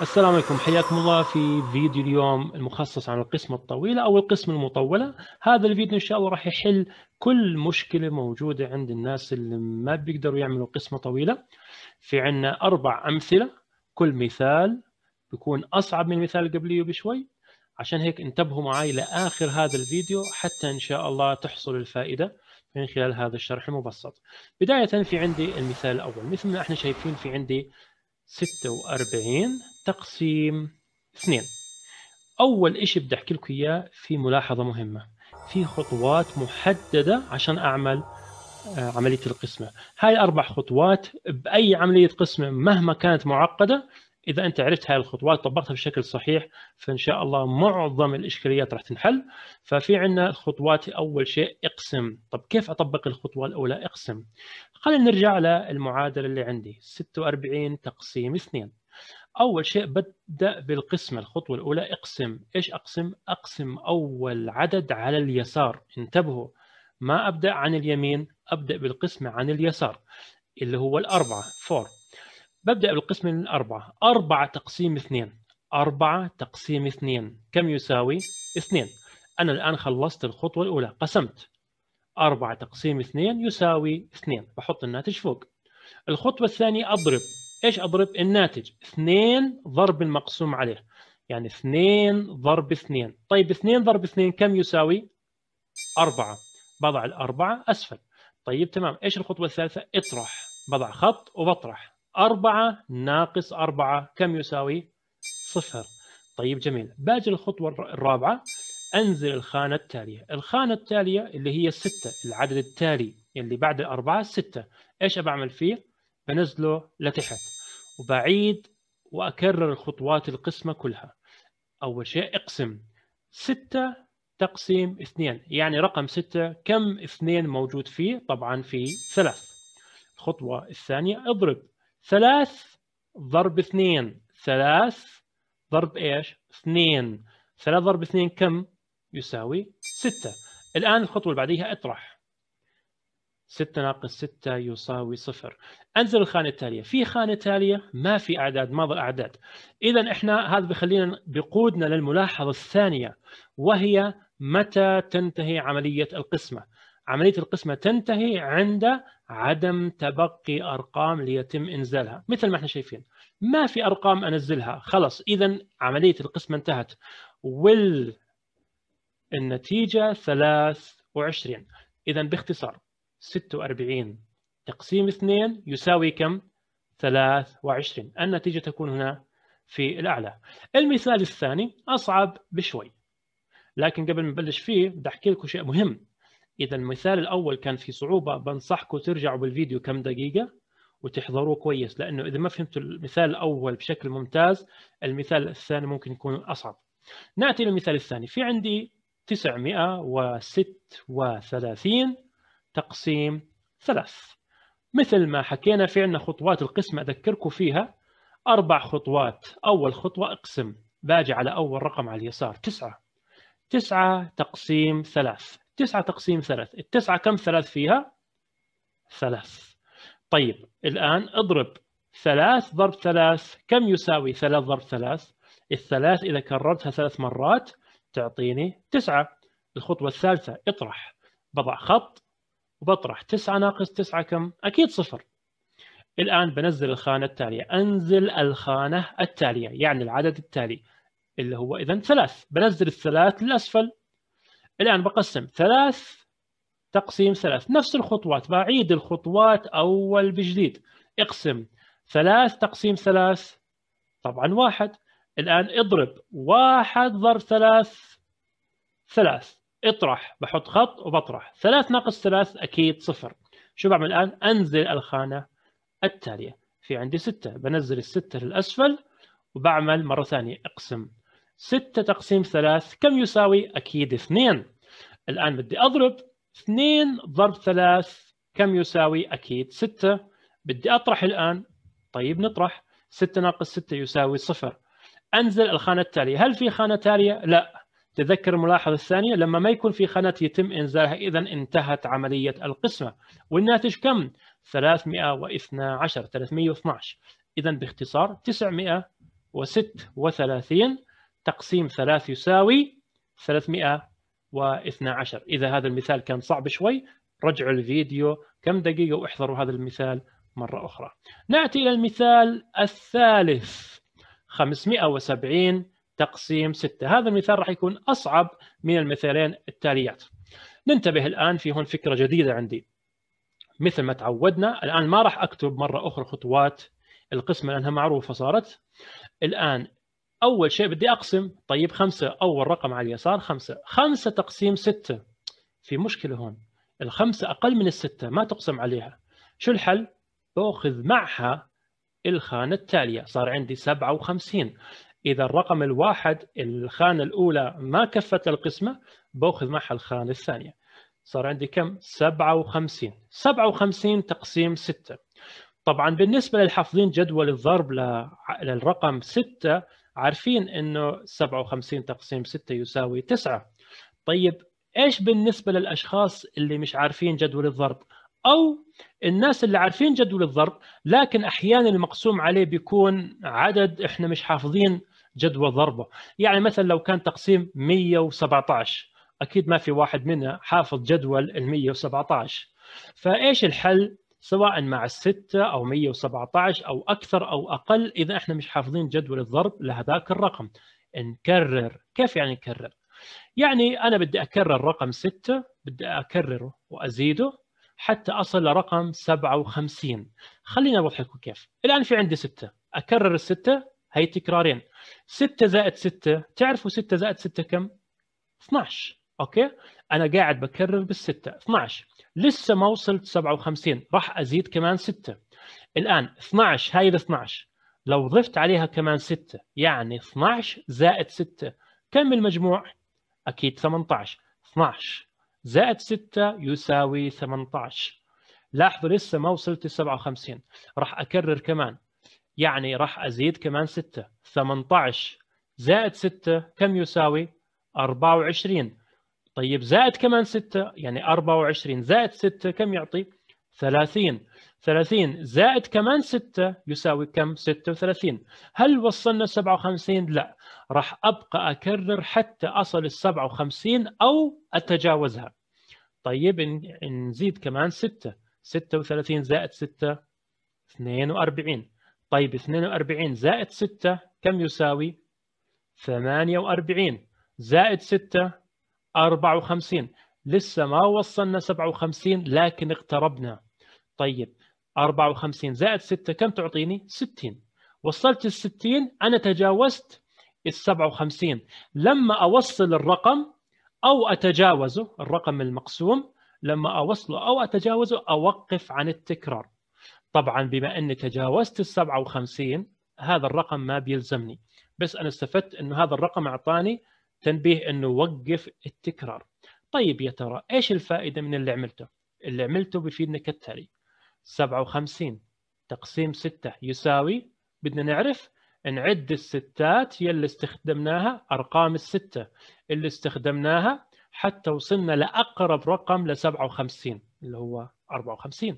السلام عليكم حياكم الله في فيديو اليوم المخصص عن القسمة الطويلة أو القسمة المطولة هذا الفيديو إن شاء الله راح يحل كل مشكلة موجودة عند الناس اللي ما بيقدروا يعملوا قسمة طويلة في عنا أربع أمثلة كل مثال بيكون أصعب من المثال اللي قبليه بشوي عشان هيك انتبهوا معي لآخر هذا الفيديو حتى إن شاء الله تحصل الفائدة من خلال هذا الشرح المبسط بداية في عندي المثال الأول مثل ما احنا شايفين في عندي 46 تقسيم اثنين اول اشي بدي احكي لكم اياه في ملاحظه مهمه في خطوات محدده عشان اعمل آه، عمليه القسمه هاي اربع خطوات باي عمليه قسمه مهما كانت معقده اذا انت عرفت هاي الخطوات طبقتها بشكل صحيح فان شاء الله معظم الاشكاليات راح تنحل ففي عندنا خطوات اول شيء اقسم طب كيف اطبق الخطوه الاولى اقسم خلينا نرجع للمعادله اللي عندي 46 تقسيم 2 اول شيء ببدا بالقسمه الخطوه الاولى اقسم ايش اقسم اقسم اول عدد على اليسار انتبهوا ما ابدا عن اليمين ابدا بالقسمه عن اليسار اللي هو الاربعه 4 ببدا بالقسمه من الاربعه 4 تقسيم 2 4 تقسيم 2 كم يساوي 2 انا الان خلصت الخطوه الاولى قسمت 4 تقسيم 2 يساوي 2 بحط الناتج فوق الخطوه الثانيه اضرب ايش اضرب الناتج 2 ضرب المقسوم عليه يعني 2 ضرب 2 طيب 2 ضرب 2 كم يساوي 4 بضع الأربعة أسفل طيب تمام إيش الخطوة الثالثة اطرح بضع خط وبطرح 4 ناقص 4 كم يساوي صفر طيب جميل باجي الخطوة الرابعة أنزل الخانة التالية الخانة التالية اللي هي 6 العدد التالي اللي بعد الأربعة 6 إيش بعمل فيه بنزله لتحت وبعيد وأكرر الخطوات القسمة كلها أول شيء اقسم 6 تقسيم 2 يعني رقم 6 كم 2 موجود فيه طبعا في 3 الخطوة الثانية اضرب 3 ضرب 2 3 ضرب ايش 2 3 ضرب 2 كم يساوي 6 الآن الخطوة اللي بعديها اطرح 6 ناقص 6 يساوي صفر انزل الخانه التاليه في خانه تاليه ما في اعداد ما ظل اعداد اذا احنا هذا بخلينا بقودنا للملاحظه الثانيه وهي متى تنتهي عمليه القسمه عمليه القسمه تنتهي عند عدم تبقي ارقام ليتم انزالها مثل ما احنا شايفين ما في ارقام انزلها خلص اذا عمليه القسمه انتهت وال النتيجه 23 اذا باختصار 46 تقسيم 2 يساوي كم؟ 23 النتيجة تكون هنا في الأعلى المثال الثاني أصعب بشوي لكن قبل ما نبلش فيه بدي أحكي لكم شيء مهم إذا المثال الأول كان في صعوبة بنصحكم ترجعوا بالفيديو كم دقيقة وتحضروه كويس لأنه إذا ما فهمتوا المثال الأول بشكل ممتاز المثال الثاني ممكن يكون أصعب نأتي للمثال الثاني في عندي 936 تقسيم ثلاث مثل ما حكينا في عندنا خطوات القسم أذكركم فيها أربع خطوات أول خطوة اقسم باجي على أول رقم على اليسار تسعة تسعة تقسيم ثلاث تسعة تقسيم ثلاث التسعة كم ثلاث فيها؟ ثلاث طيب الآن اضرب ثلاث ضرب ثلاث كم يساوي ثلاث ضرب ثلاث؟ الثلاث إذا كررتها ثلاث مرات تعطيني تسعة الخطوة الثالثة اطرح بضع خط وبطرح 9 ناقص 9 كم؟ أكيد صفر الآن بنزل الخانة التالية أنزل الخانة التالية يعني العدد التالي اللي هو إذا ثلاث بنزل الثلاث للأسفل الآن بقسم ثلاث تقسيم ثلاث نفس الخطوات بعيد الخطوات أول بجديد اقسم ثلاث تقسيم ثلاث طبعا واحد الآن اضرب واحد ضرب ثلاث ثلاث اطرح بحط خط وبطرح ثلاث ناقص ثلاث أكيد صفر شو بعمل الآن أنزل الخانة التالية في عندي ستة بنزل الستة للأسفل وبعمل مرة ثانية اقسم ستة تقسيم ثلاث كم يساوي أكيد اثنين الآن بدي أضرب اثنين ضرب ثلاث كم يساوي أكيد ستة بدي أطرح الآن طيب نطرح ستة ناقص ستة يساوي صفر أنزل الخانة التالية هل في خانة تالية؟ لا تذكر الملاحظة الثانية لما ما يكون في خانات يتم إنزالها إذا انتهت عملية القسمة والناتج كم؟ 312 312 إذا باختصار 936 تقسيم 3 يساوي 312 إذا هذا المثال كان صعب شوي رجعوا الفيديو كم دقيقة واحضروا هذا المثال مرة أخرى نأتي إلى المثال الثالث 570 تقسيم 6 هذا المثال راح يكون أصعب من المثالين التاليات ننتبه الآن في هون فكرة جديدة عندي مثل ما تعودنا الآن ما راح أكتب مرة أخرى خطوات القسمة لأنها معروفة صارت الآن أول شيء بدي أقسم طيب خمسة أول رقم على اليسار خمسة خمسة تقسيم ستة في مشكلة هون الخمسة أقل من الستة ما تقسم عليها شو الحل؟ بأخذ معها الخانة التالية صار عندي 57 اذا الرقم الواحد الخانه الاولى ما كفت القسمه باخذ معها الخانه الثانيه صار عندي كم 57 57 تقسيم 6 طبعا بالنسبه للحافظين جدول الضرب للرقم 6 عارفين انه 57 تقسيم 6 يساوي 9 طيب ايش بالنسبه للاشخاص اللي مش عارفين جدول الضرب او الناس اللي عارفين جدول الضرب لكن احيانا المقسوم عليه بيكون عدد احنا مش حافظين جدول ضربه يعني مثلا لو كان تقسيم 117 اكيد ما في واحد منا حافظ جدول ال 117 فايش الحل سواء مع الستة أو 117 أو أكثر أو أقل إذا إحنا مش حافظين جدول الضرب لهذاك الرقم نكرر كيف يعني نكرر؟ يعني أنا بدي أكرر رقم ستة بدي أكرره وأزيده حتى أصل لرقم 57 خلينا أوضح لكم كيف الآن في عندي ستة أكرر الستة هي تكرارين 6 زائد 6 تعرفوا 6 زائد 6 كم 12 اوكي انا قاعد بكرر بالستة 12 لسه ما وصلت 57 راح ازيد كمان 6 الان 12 هاي ال 12 لو ضفت عليها كمان 6 يعني 12 زائد 6 كم المجموع اكيد 18 12 زائد 6 يساوي 18 لاحظوا لسه ما وصلت 57 راح اكرر كمان يعني راح ازيد كمان 6 18 زائد 6 كم يساوي 24 طيب زائد كمان 6 يعني 24 زائد 6 كم يعطي 30 30 زائد كمان 6 يساوي كم 36 هل وصلنا 57 لا راح ابقى اكرر حتى اصل ال 57 او اتجاوزها طيب نزيد كمان 6 36 زائد 6 42 طيب 42 زائد 6 كم يساوي 48 زائد 6 54 لسه ما وصلنا 57 لكن اقتربنا طيب 54 زائد 6 كم تعطيني 60 وصلت ال 60 أنا تجاوزت ال 57 لما أوصل الرقم أو أتجاوزه الرقم المقسوم لما أوصله أو أتجاوزه أوقف عن التكرار طبعا بما اني تجاوزت ال 57 هذا الرقم ما بيلزمني بس انا استفدت انه هذا الرقم اعطاني تنبيه انه وقف التكرار طيب يا ترى ايش الفائده من اللي عملته اللي عملته بيفيدنا كالتالي 57 تقسيم 6 يساوي بدنا نعرف نعد الستات يلي استخدمناها ارقام السته اللي استخدمناها حتى وصلنا لاقرب رقم ل 57 اللي هو 54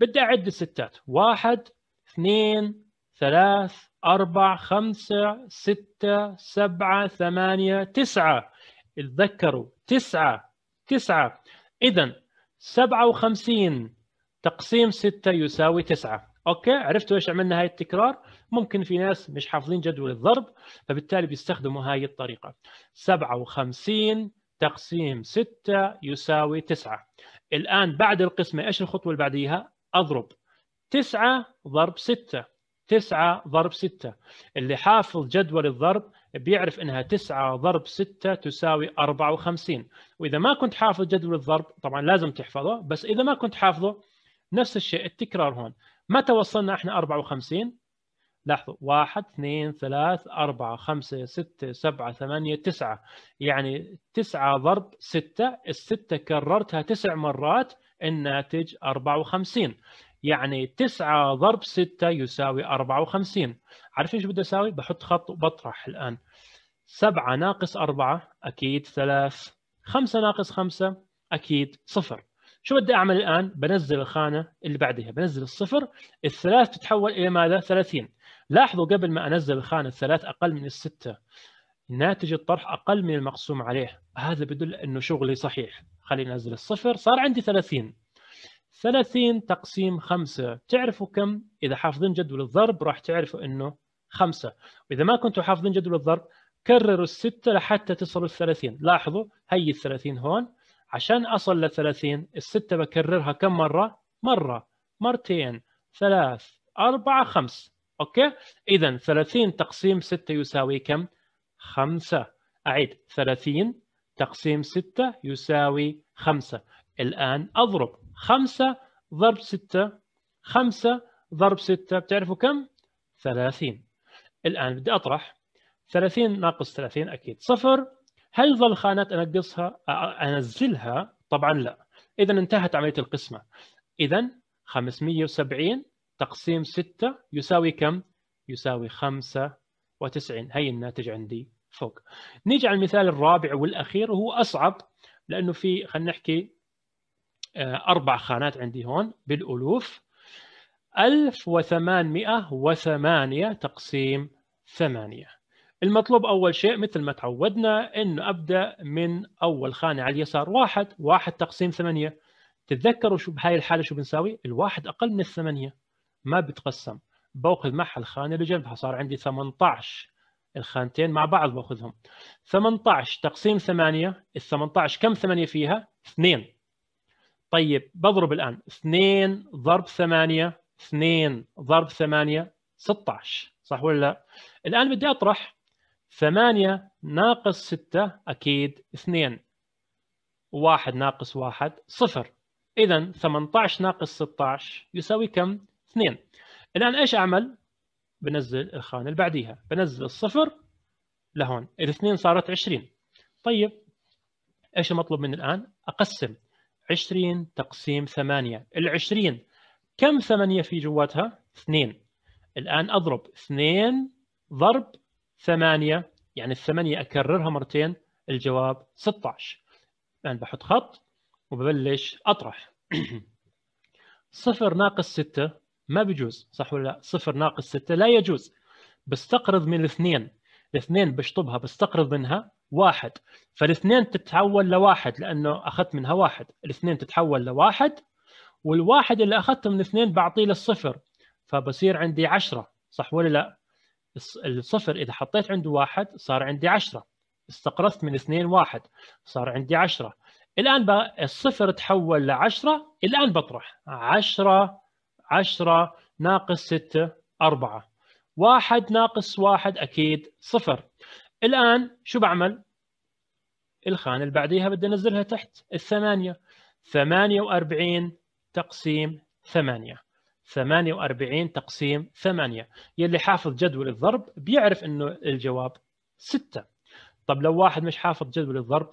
بدي اعد الستات واحد اثنين ثلاث أربعة خمسة ستة سبعة ثمانية تسعة اتذكروا تسعة تسعة إذا سبعة وخمسين تقسيم ستة يساوي تسعة أوكي عرفتوا إيش عملنا هاي التكرار ممكن في ناس مش حافظين جدول الضرب فبالتالي بيستخدموا هاي الطريقة سبعة وخمسين تقسيم ستة يساوي تسعة الآن بعد القسمة إيش الخطوة اللي بعديها؟ أضرب 9 ضرب 6 9 ضرب 6 اللي حافظ جدول الضرب بيعرف انها 9 ضرب 6 تساوي 54 واذا ما كنت حافظ جدول الضرب طبعا لازم تحفظه بس اذا ما كنت حافظه نفس الشيء التكرار هون متى وصلنا احنا 54 لاحظوا واحد اثنين ثلاث أربعة خمسة ستة سبعة ثمانية تسعة يعني تسعة ضرب ستة الستة كررتها تسع مرات الناتج 54 يعني 9 ضرب 6 يساوي 54 عارفين شو بدي أساوي؟ بحط خط وبطرح الآن 7 ناقص 4 أكيد 3 5 ناقص 5 أكيد صفر شو بدي أعمل الآن؟ بنزل الخانة اللي بعدها بنزل الصفر الثلاث تتحول إلى ماذا؟ 30 لاحظوا قبل ما انزل الخانه الثلاث اقل من السته ناتج الطرح اقل من المقسوم عليه هذا بدل انه شغلي صحيح خليني انزل الصفر صار عندي 30 30 تقسيم 5 تعرفوا كم اذا حافظين جدول الضرب راح تعرفوا انه 5 واذا ما كنتوا حافظين جدول الضرب كرروا الستة لحتى تصلوا ال 30 لاحظوا هي ال 30 هون عشان اصل لل 30 الستة بكررها كم مرة؟ مرة مرتين ثلاث أربعة خمس اوكي اذا 30 تقسيم 6 يساوي كم 5 اعيد 30 تقسيم 6 يساوي 5 الان اضرب 5 ضرب 6 5 ضرب 6 بتعرفوا كم 30 الان بدي اطرح 30 ناقص 30 اكيد صفر هل ظل خانات انقصها انزلها طبعا لا اذا انتهت عمليه القسمه اذا 570 تقسيم 6 يساوي كم؟ يساوي 95 هي الناتج عندي فوق نيجي على المثال الرابع والأخير وهو أصعب لأنه في خلينا نحكي آه، أربع خانات عندي هون بالألوف 1808 تقسيم 8 المطلوب أول شيء مثل ما تعودنا أنه أبدأ من أول خانة على اليسار واحد واحد تقسيم 8 تتذكروا شو بهاي الحالة شو بنساوي؟ الواحد أقل من الثمانية ما بتقسم باخذ معها الخانه اللي جنبها صار عندي 18 الخانتين مع بعض باخذهم 18 تقسيم 8 ال 18 كم 8 فيها؟ 2 طيب بضرب الان 2 ضرب 8 2 ضرب 8 16 صح ولا لا؟ الان بدي اطرح 8 ناقص 6 اكيد 2 1 ناقص 1 صفر اذا 18 ناقص 16 يساوي كم؟ اثنين الان ايش اعمل؟ بنزل الخانه اللي بعديها بنزل الصفر لهون الاثنين صارت 20 طيب ايش المطلوب مني الان؟ اقسم 20 تقسيم 8 ال 20 كم 8 في جواتها؟ 2 الان اضرب 2 ضرب 8 يعني 8 اكررها مرتين الجواب 16 الان بحط خط وببلش اطرح صفر ناقص 6 ما بيجوز صح ولا لا صفر ناقص ستة لا يجوز بستقرض من الاثنين الاثنين بشطبها بستقرض منها واحد فالاثنين تتحول لواحد لانه اخذت منها واحد الاثنين تتحول لواحد والواحد اللي اخذته من اثنين بعطيه للصفر فبصير عندي عشرة صح ولا لا الصفر اذا حطيت عنده واحد صار عندي عشرة استقرضت من اثنين واحد صار عندي عشرة الان بقى الصفر تحول لعشرة الان بطرح عشرة 10 ناقص 6 4 1 ناقص 1 اكيد 0 الان شو بعمل الخانه اللي بعديها بدي انزلها تحت الثمانية 48 تقسيم 8 48 تقسيم 8 يلي حافظ جدول الضرب بيعرف انه الجواب 6 طب لو واحد مش حافظ جدول الضرب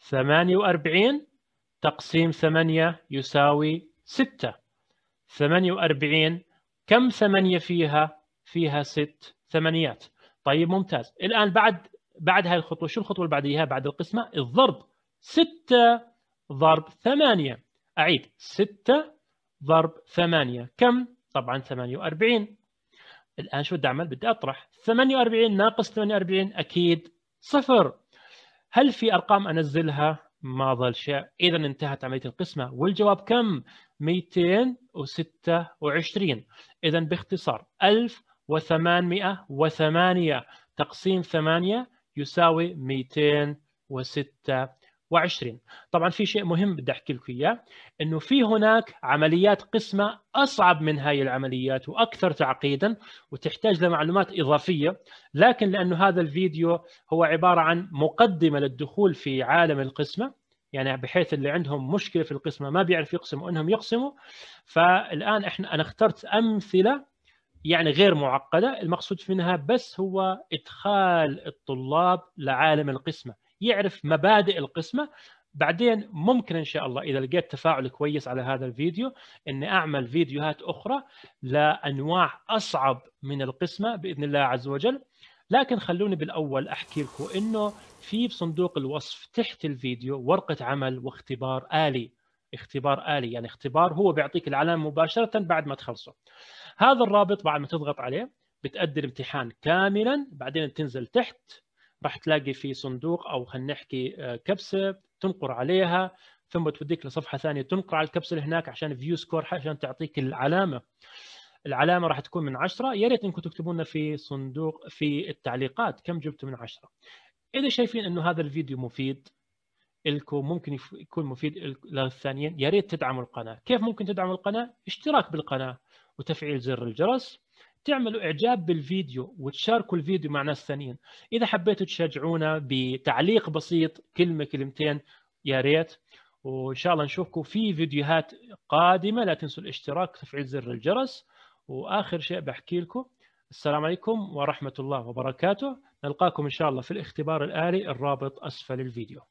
48 تقسيم 8 يساوي 6 48 كم 8 فيها؟ فيها 6 ثمانيات طيب ممتاز الآن بعد بعد هاي الخطوة شو الخطوة اللي بعديها بعد القسمة الضرب 6 ضرب 8 أعيد 6 ضرب 8 كم؟ طبعا 48 الآن شو بدي أعمل؟ بدي أطرح 48 ناقص 48 أكيد صفر هل في ارقام انزلها؟ ما ظل شيء، اذا انتهت عمليه القسمه والجواب كم؟ 226 اذا باختصار 1808 تقسيم 8 يساوي 226 20 طبعا في شيء مهم بدي احكي لكم اياه انه في هناك عمليات قسمه اصعب من هاي العمليات واكثر تعقيدا وتحتاج لمعلومات اضافيه لكن لانه هذا الفيديو هو عباره عن مقدمه للدخول في عالم القسمه يعني بحيث اللي عندهم مشكله في القسمه ما بيعرف يقسم وانهم يقسموا فالان احنا انا اخترت امثله يعني غير معقده المقصود منها بس هو ادخال الطلاب لعالم القسمه يعرف مبادئ القسمه بعدين ممكن ان شاء الله اذا لقيت تفاعل كويس على هذا الفيديو اني اعمل فيديوهات اخرى لانواع اصعب من القسمه باذن الله عز وجل لكن خلوني بالاول احكي لكم انه في بصندوق الوصف تحت الفيديو ورقه عمل واختبار الي اختبار الي يعني اختبار هو بيعطيك العلامه مباشره بعد ما تخلصه هذا الرابط بعد ما تضغط عليه بتأدي الامتحان كاملا بعدين تنزل تحت راح تلاقي في صندوق او خلينا نحكي آه، كبسه تنقر عليها ثم توديك لصفحه ثانيه تنقر على الكبسه اللي هناك عشان فيو سكور عشان تعطيك العلامه العلامه راح تكون من 10 يا ريت انكم تكتبوا لنا في صندوق في التعليقات كم جبتوا من 10 اذا شايفين انه هذا الفيديو مفيد لكم ممكن يكون مفيد للثانيين يا ريت تدعموا القناه كيف ممكن تدعموا القناه اشتراك بالقناه وتفعيل زر الجرس تعملوا اعجاب بالفيديو وتشاركوا الفيديو مع ناس ثانيين اذا حبيتوا تشجعونا بتعليق بسيط كلمه كلمتين يا ريت وان شاء الله نشوفكم في فيديوهات قادمه لا تنسوا الاشتراك تفعيل زر الجرس واخر شيء بحكي لكم السلام عليكم ورحمه الله وبركاته نلقاكم ان شاء الله في الاختبار الالي الرابط اسفل الفيديو